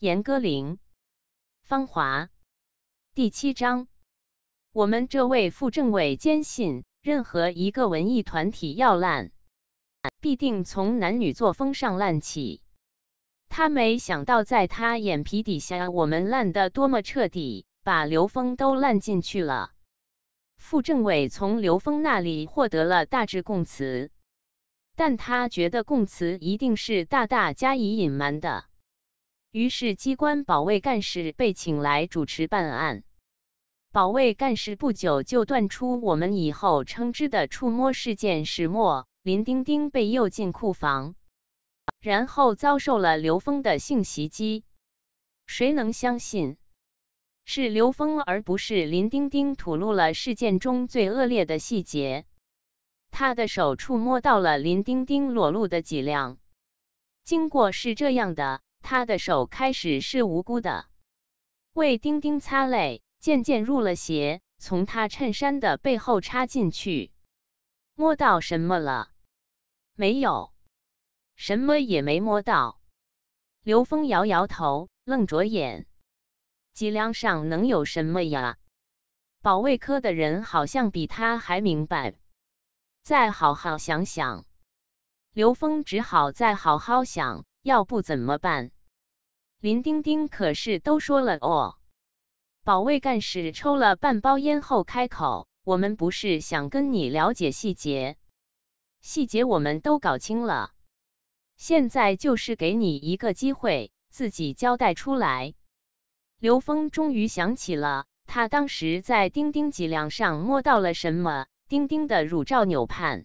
严歌苓，《芳华》第七章：我们这位副政委坚信，任何一个文艺团体要烂，必定从男女作风上烂起。他没想到，在他眼皮底下，我们烂得多么彻底，把刘峰都烂进去了。副政委从刘峰那里获得了大致供词，但他觉得供词一定是大大加以隐瞒的。于是，机关保卫干事被请来主持办案。保卫干事不久就断出我们以后称之的“触摸事件”始末：林丁丁被诱进库房，然后遭受了刘峰的性袭击。谁能相信，是刘峰而不是林丁丁吐露了事件中最恶劣的细节？他的手触摸到了林丁丁裸露的脊梁。经过是这样的。他的手开始是无辜的，为丁丁擦泪，渐渐入了邪，从他衬衫的背后插进去，摸到什么了？没有，什么也没摸到。刘峰摇摇头，愣着眼，脊梁上能有什么呀？保卫科的人好像比他还明白。再好好想想，刘峰只好再好好想。要不怎么办？林丁丁可是都说了哦。保卫干事抽了半包烟后开口：“我们不是想跟你了解细节，细节我们都搞清了，现在就是给你一个机会，自己交代出来。”刘峰终于想起了，他当时在丁丁脊梁上摸到了什么——丁丁的乳罩纽襻。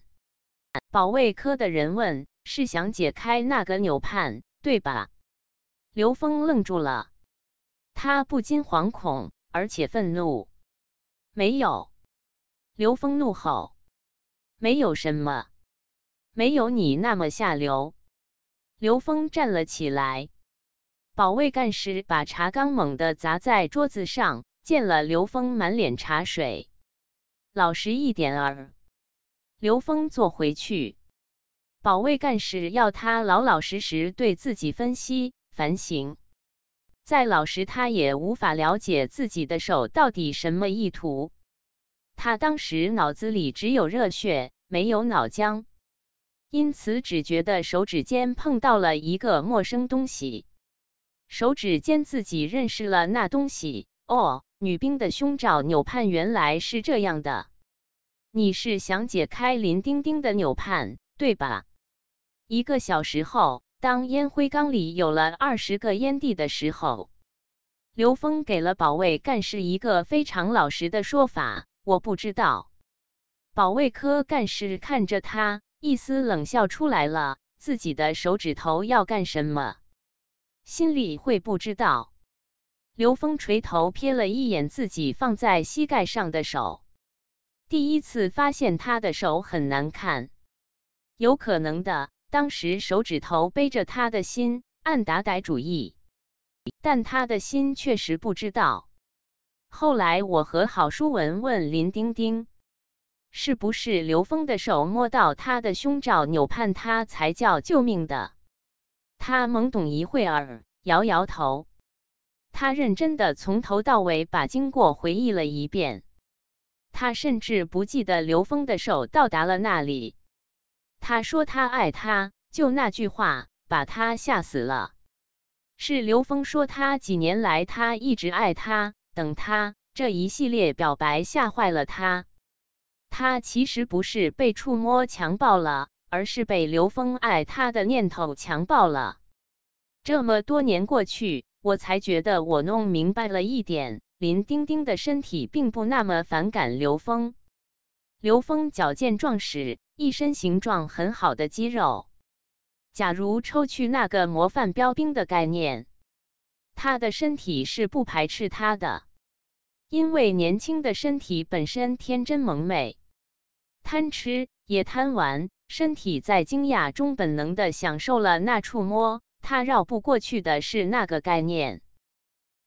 保卫科的人问。是想解开那个纽盼，对吧？刘峰愣住了，他不禁惶恐，而且愤怒。没有！刘峰怒吼：“没有什么，没有你那么下流！”刘峰站了起来，保卫干事把茶缸猛地砸在桌子上，溅了刘峰满脸茶水。老实一点儿！刘峰坐回去。保卫干事要他老老实实对自己分析反省，再老实他也无法了解自己的手到底什么意图。他当时脑子里只有热血，没有脑浆，因此只觉得手指间碰到了一个陌生东西，手指间自己认识了那东西。哦，女兵的胸罩纽判原来是这样的，你是想解开林丁丁的纽判，对吧？一个小时后，当烟灰缸里有了二十个烟蒂的时候，刘峰给了保卫干事一个非常老实的说法：“我不知道。”保卫科干事看着他，一丝冷笑出来了。自己的手指头要干什么？心里会不知道。刘峰垂头瞥了一眼自己放在膝盖上的手，第一次发现他的手很难看，有可能的。当时手指头背着他的心暗打歹主意，但他的心确实不知道。后来我和郝书文问林丁丁，是不是刘峰的手摸到他的胸罩扭盼他才叫救命的？他懵懂一会儿，摇摇头。他认真的从头到尾把经过回忆了一遍，他甚至不记得刘峰的手到达了那里。他说他爱她，就那句话把他吓死了。是刘峰说他几年来他一直爱他等他这一系列表白吓坏了他。他其实不是被触摸强暴了，而是被刘峰爱他的念头强暴了。这么多年过去，我才觉得我弄明白了一点：林丁丁的身体并不那么反感刘峰。刘峰矫健壮实，一身形状很好的肌肉。假如抽去那个模范标兵的概念，他的身体是不排斥他的，因为年轻的身体本身天真萌美，贪吃也贪玩，身体在惊讶中本能的享受了那触摸。他绕不过去的是那个概念，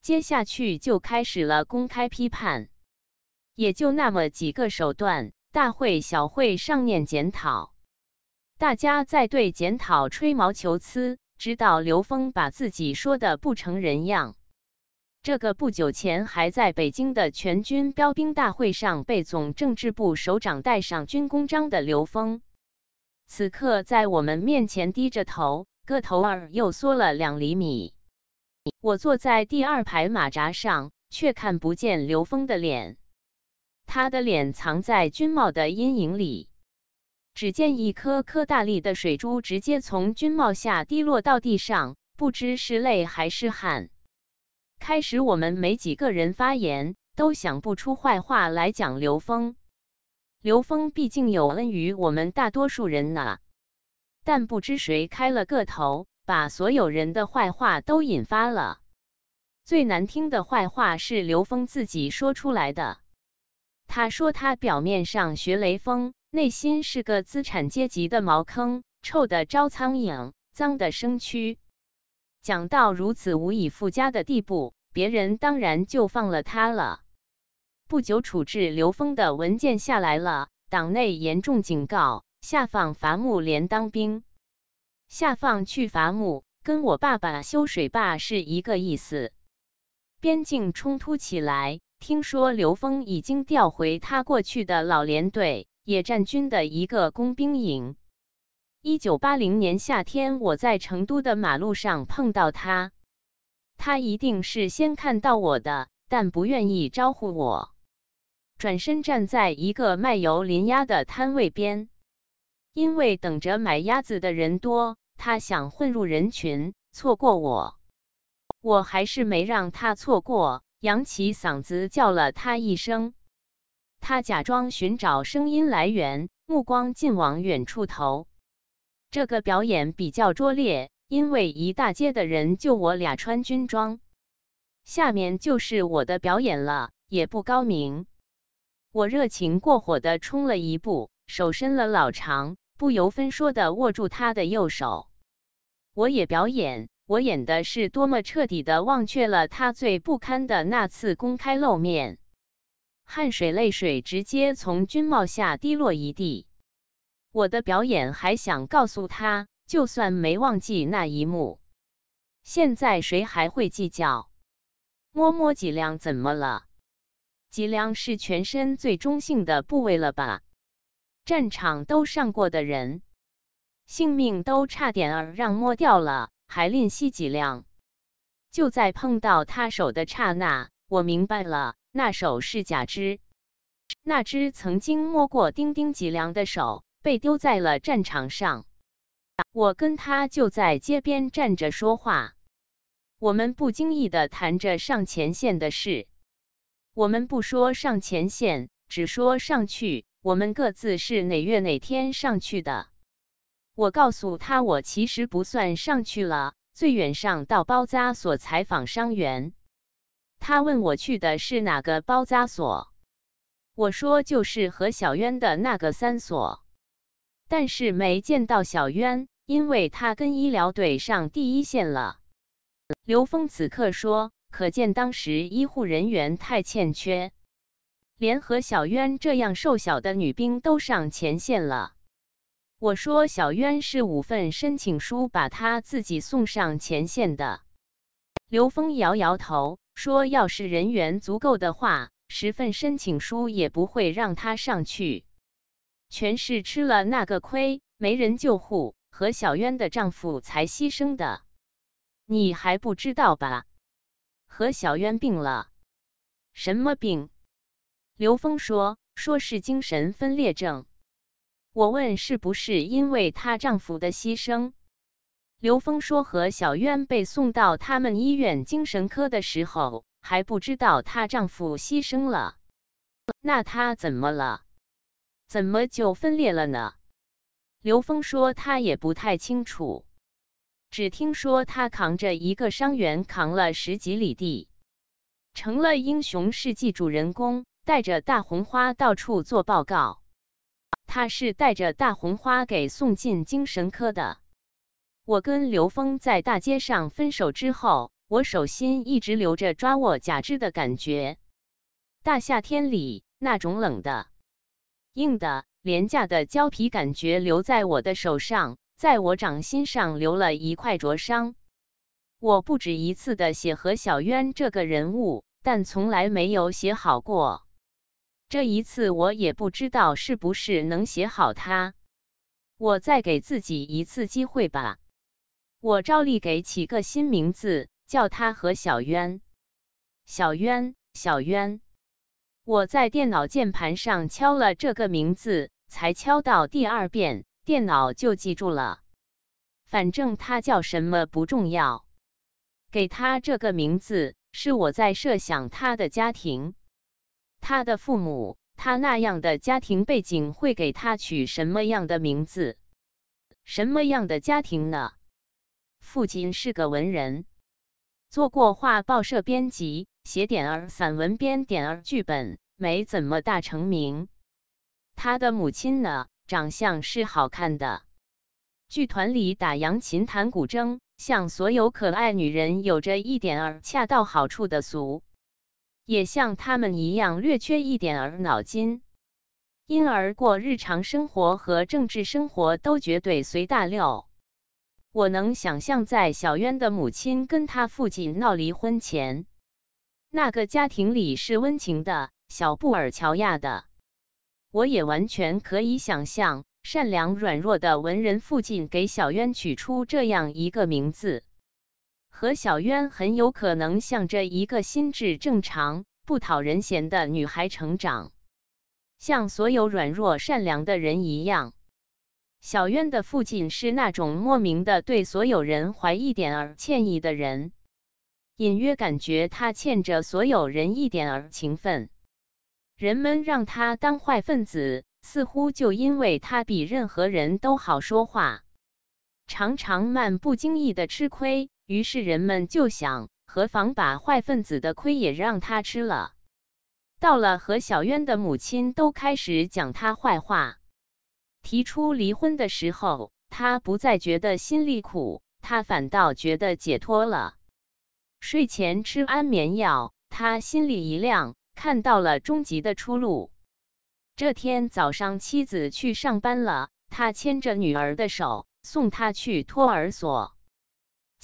接下去就开始了公开批判，也就那么几个手段。大会、小会上念检讨，大家在对检讨吹毛求疵，直到刘峰把自己说的不成人样。这个不久前还在北京的全军标兵大会上被总政治部首长带上军功章的刘峰，此刻在我们面前低着头，个头儿又缩了两厘米。我坐在第二排马扎上，却看不见刘峰的脸。他的脸藏在军帽的阴影里，只见一颗颗大粒的水珠直接从军帽下滴落到地上，不知是泪还是汗。开始我们没几个人发言，都想不出坏话来讲刘峰。刘峰毕竟有恩于我们大多数人呐，但不知谁开了个头，把所有人的坏话都引发了。最难听的坏话是刘峰自己说出来的。他说：“他表面上学雷锋，内心是个资产阶级的茅坑，臭的招苍蝇，脏的生蛆。”讲到如此无以复加的地步，别人当然就放了他了。不久，处置刘峰的文件下来了，党内严重警告，下放伐木连当兵，下放去伐木，跟我爸爸修水坝是一个意思。边境冲突起来。听说刘峰已经调回他过去的老连队——野战军的一个工兵营。一九八零年夏天，我在成都的马路上碰到他，他一定是先看到我的，但不愿意招呼我，转身站在一个卖油淋鸭的摊位边，因为等着买鸭子的人多，他想混入人群，错过我。我还是没让他错过。扬起嗓子叫了他一声，他假装寻找声音来源，目光尽往远处投。这个表演比较拙劣，因为一大街的人就我俩穿军装。下面就是我的表演了，也不高明。我热情过火地冲了一步，手伸了老长，不由分说地握住他的右手。我也表演。我演的是多么彻底的忘却了他最不堪的那次公开露面，汗水、泪水直接从军帽下滴落一地。我的表演还想告诉他，就算没忘记那一幕，现在谁还会计较？摸摸脊梁怎么了？脊梁是全身最中性的部位了吧？战场都上过的人，性命都差点儿让摸掉了。还吝惜脊梁，就在碰到他手的刹那，我明白了，那手是假肢，那只曾经摸过丁丁脊梁的手，被丢在了战场上。我跟他就在街边站着说话，我们不经意的谈着上前线的事，我们不说上前线，只说上去，我们各自是哪月哪天上去的。我告诉他，我其实不算上去了，最远上到包扎所采访伤员。他问我去的是哪个包扎所，我说就是和小渊的那个三所，但是没见到小渊，因为他跟医疗队上第一线了。刘峰此刻说，可见当时医护人员太欠缺，连和小渊这样瘦小的女兵都上前线了。我说：“小渊是五份申请书把他自己送上前线的。”刘峰摇摇头说：“要是人员足够的话，十份申请书也不会让他上去。全是吃了那个亏，没人救护，何小渊的丈夫才牺牲的。你还不知道吧？何小渊病了，什么病？”刘峰说：“说是精神分裂症。”我问是不是因为她丈夫的牺牲？刘峰说，和小渊被送到他们医院精神科的时候，还不知道她丈夫牺牲了。那她怎么了？怎么就分裂了呢？刘峰说他也不太清楚，只听说他扛着一个伤员扛了十几里地，成了英雄事迹主人公，带着大红花到处做报告。他是带着大红花给送进精神科的。我跟刘峰在大街上分手之后，我手心一直留着抓握假肢的感觉。大夏天里，那种冷的、硬的、廉价的胶皮感觉留在我的手上，在我掌心上留了一块灼伤。我不止一次的写和小渊这个人物，但从来没有写好过。这一次我也不知道是不是能写好它，我再给自己一次机会吧。我照例给起个新名字，叫他和小渊、小渊、小渊。我在电脑键盘上敲了这个名字，才敲到第二遍，电脑就记住了。反正他叫什么不重要，给他这个名字是我在设想他的家庭。他的父母，他那样的家庭背景会给他取什么样的名字？什么样的家庭呢？父亲是个文人，做过画报社编辑，写点儿散文，编点儿剧本，没怎么大成名。他的母亲呢？长相是好看的，剧团里打扬琴、弹古筝，像所有可爱女人，有着一点儿恰到好处的俗。也像他们一样略缺一点儿脑筋，因而过日常生活和政治生活都绝对随大流。我能想象，在小渊的母亲跟他父亲闹离婚前，那个家庭里是温情的、小布尔乔亚的。我也完全可以想象，善良软弱的文人父亲给小渊取出这样一个名字。和小渊很有可能向着一个心智正常、不讨人嫌的女孩成长，像所有软弱善良的人一样。小渊的父亲是那种莫名的对所有人怀一点儿歉意的人，隐约感觉他欠着所有人一点儿情分。人们让他当坏分子，似乎就因为他比任何人都好说话，常常漫不经意的吃亏。于是人们就想，何妨把坏分子的亏也让他吃了。到了和小渊的母亲都开始讲他坏话，提出离婚的时候，他不再觉得心里苦，他反倒觉得解脱了。睡前吃安眠药，他心里一亮，看到了终极的出路。这天早上，妻子去上班了，他牵着女儿的手送她去托儿所。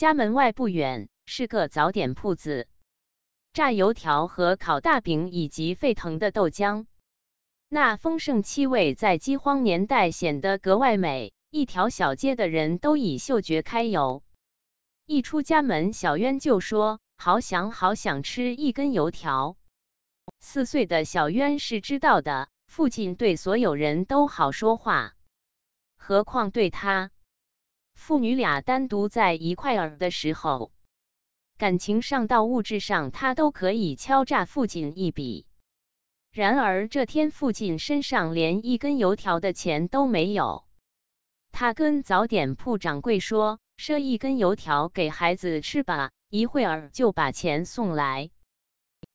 家门外不远是个早点铺子，炸油条和烤大饼，以及沸腾的豆浆。那丰盛气味在饥荒年代显得格外美。一条小街的人都以嗅觉开油。一出家门，小渊就说：“好想好想吃一根油条。”四岁的小渊是知道的，父亲对所有人都好说话，何况对他。父女俩单独在一块儿的时候，感情上到物质上，他都可以敲诈父亲一笔。然而这天，父亲身上连一根油条的钱都没有。他跟早点铺掌柜说：“赊一根油条给孩子吃吧，一会儿就把钱送来。”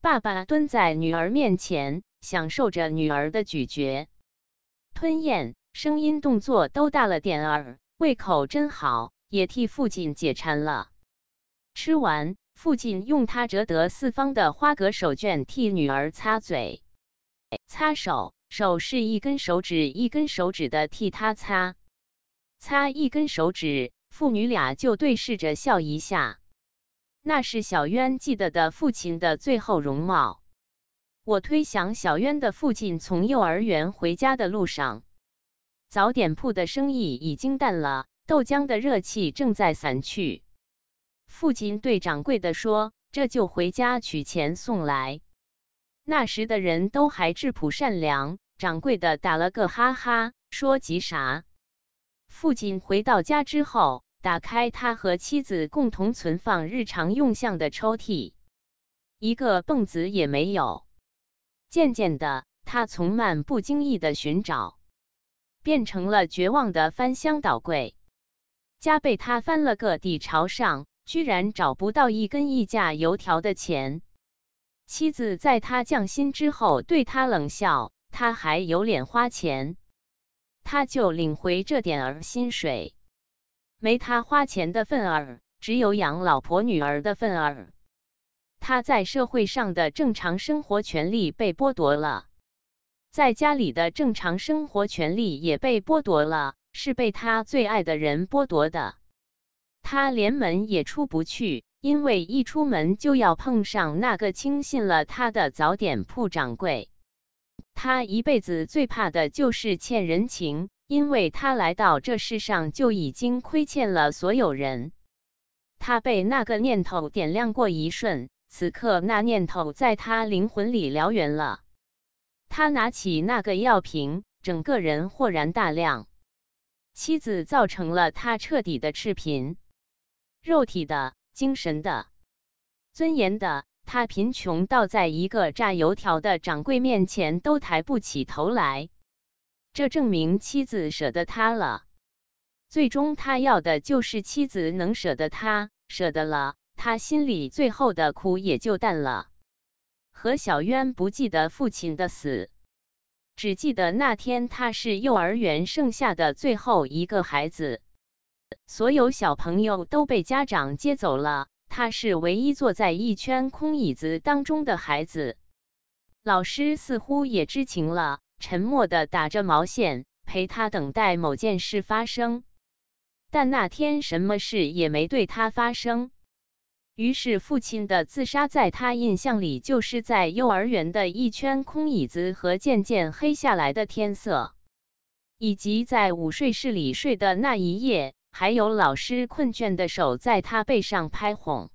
爸爸蹲在女儿面前，享受着女儿的咀嚼、吞咽，声音动作都大了点儿。胃口真好，也替父亲解馋了。吃完，父亲用他折得四方的花格手绢替女儿擦嘴、擦手，手是一根手指一根手指的替她擦，擦一根手指，父女俩就对视着笑一下。那是小渊记得的父亲的最后容貌。我推想小渊的父亲从幼儿园回家的路上。早点铺的生意已经淡了，豆浆的热气正在散去。父亲对掌柜的说：“这就回家取钱送来。”那时的人都还质朴善良。掌柜的打了个哈哈，说：“急啥？”父亲回到家之后，打开他和妻子共同存放日常用项的抽屉，一个蹦子也没有。渐渐的，他从漫不经意的寻找。变成了绝望的翻箱倒柜，家被他翻了个底朝上，居然找不到一根溢价油条的钱。妻子在他降薪之后，对他冷笑：“他还有脸花钱？他就领回这点儿薪水，没他花钱的份儿，只有养老婆女儿的份儿。他在社会上的正常生活权利被剥夺了。”在家里的正常生活权利也被剥夺了，是被他最爱的人剥夺的。他连门也出不去，因为一出门就要碰上那个轻信了他的早点铺掌柜。他一辈子最怕的就是欠人情，因为他来到这世上就已经亏欠了所有人。他被那个念头点亮过一瞬，此刻那念头在他灵魂里燎原了。他拿起那个药瓶，整个人豁然大亮。妻子造成了他彻底的赤贫，肉体的、精神的、尊严的，他贫穷到在一个炸油条的掌柜面前都抬不起头来。这证明妻子舍得他了。最终，他要的就是妻子能舍得他，舍得了，他心里最后的苦也就淡了。何小渊不记得父亲的死，只记得那天他是幼儿园剩下的最后一个孩子，所有小朋友都被家长接走了，他是唯一坐在一圈空椅子当中的孩子。老师似乎也知情了，沉默的打着毛线，陪他等待某件事发生，但那天什么事也没对他发生。于是，父亲的自杀在他印象里，就是在幼儿园的一圈空椅子和渐渐黑下来的天色，以及在午睡室里睡的那一夜，还有老师困倦的手在他背上拍哄，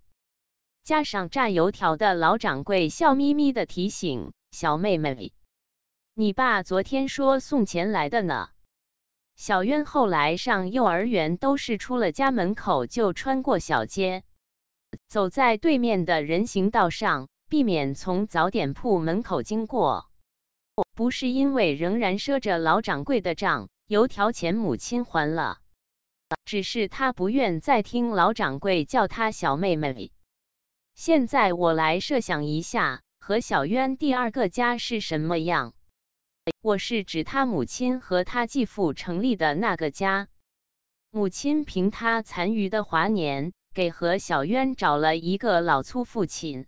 加上炸油条的老掌柜笑眯眯的提醒：“小妹妹，你爸昨天说送钱来的呢。”小渊后来上幼儿园，都是出了家门口就穿过小街。走在对面的人行道上，避免从早点铺门口经过。不是因为仍然赊着老掌柜的账，油条钱母亲还了，只是他不愿再听老掌柜叫他小妹妹。现在我来设想一下，何小渊第二个家是什么样？我是指他母亲和他继父成立的那个家。母亲凭他残余的华年。给何小渊找了一个老粗父亲，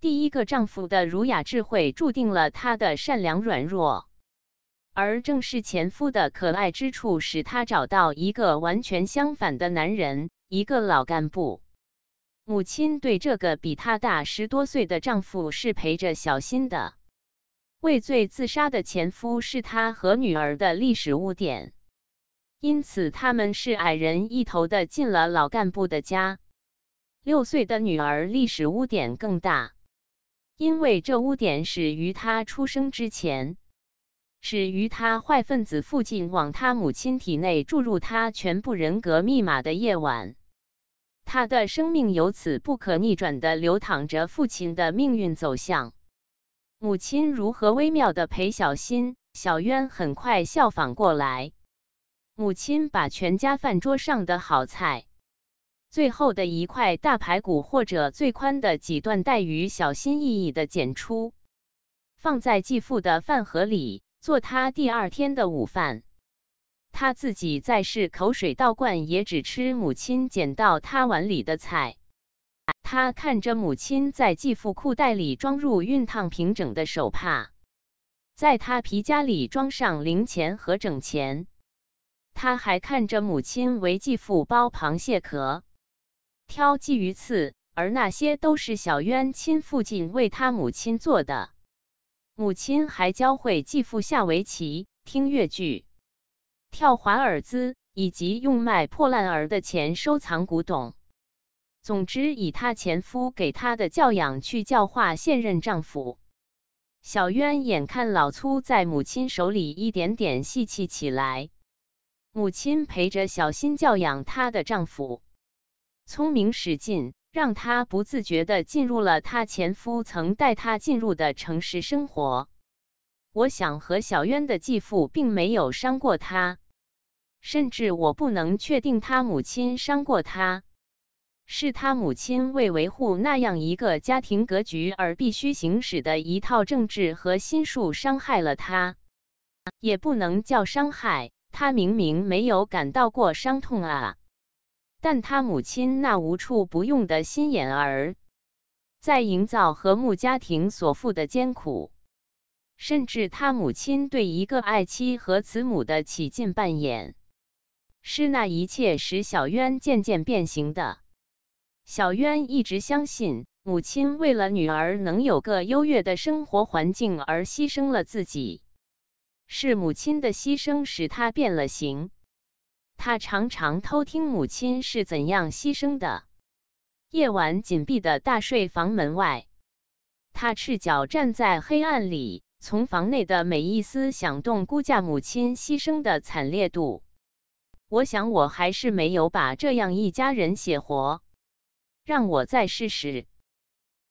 第一个丈夫的儒雅智慧注定了她的善良软弱，而正是前夫的可爱之处使她找到一个完全相反的男人，一个老干部。母亲对这个比她大十多岁的丈夫是陪着小心的，畏罪自杀的前夫是她和女儿的历史污点。因此，他们是矮人一头的进了老干部的家。六岁的女儿历史污点更大，因为这污点始于她出生之前，始于他坏分子父亲往他母亲体内注入他全部人格密码的夜晚。他的生命由此不可逆转的流淌着父亲的命运走向。母亲如何微妙的陪小新、小渊很快效仿过来。母亲把全家饭桌上的好菜，最后的一块大排骨或者最宽的几段带鱼，小心翼翼的剪出，放在继父的饭盒里，做他第二天的午饭。他自己再是口水倒灌，也只吃母亲捡到他碗里的菜。他看着母亲在继父裤袋里装入熨烫平整的手帕，在他皮夹里装上零钱和整钱。他还看着母亲为继父剥螃蟹壳、挑鲫鱼刺，而那些都是小渊亲父亲为他母亲做的。母亲还教会继父下围棋、听越剧、跳华尔兹，以及用卖破烂儿的钱收藏古董。总之，以他前夫给他的教养去教化现任丈夫。小渊眼看老粗在母亲手里一点点细气起来。母亲陪着小心教养她的丈夫，聪明使劲，让她不自觉地进入了她前夫曾带她进入的城市生活。我想和小渊的继父并没有伤过他，甚至我不能确定他母亲伤过他，是他母亲为维护那样一个家庭格局而必须行使的一套政治和心术伤害了他，也不能叫伤害。他明明没有感到过伤痛啊，但他母亲那无处不用的心眼儿，在营造和睦家庭所付的艰苦，甚至他母亲对一个爱妻和慈母的起劲扮演，是那一切使小渊渐渐变形的。小渊一直相信，母亲为了女儿能有个优越的生活环境而牺牲了自己。是母亲的牺牲使他变了形。他常常偷听母亲是怎样牺牲的。夜晚，紧闭的大睡房门外，他赤脚站在黑暗里，从房内的每一丝响动估价母亲牺牲的惨烈度。我想，我还是没有把这样一家人写活。让我再试试。